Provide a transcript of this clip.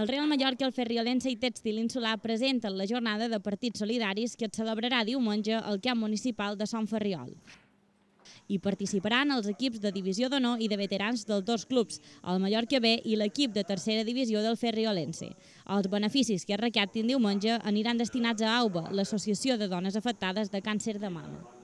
El Real Mallorca, el Ferriolense i Tèxtil Insular presenten la jornada de partits solidaris que et celebrarà diumenge al camp municipal de Sant Ferriol. Hi participaran els equips de divisió d'honor i de veterans dels dos clubs, el Mallorca B i l'equip de tercera divisió del Ferriolense. Els beneficis que es recaptin diumenge aniran destinats a AUBA, l'Associació de Dones Afectades de Càncer de Mama.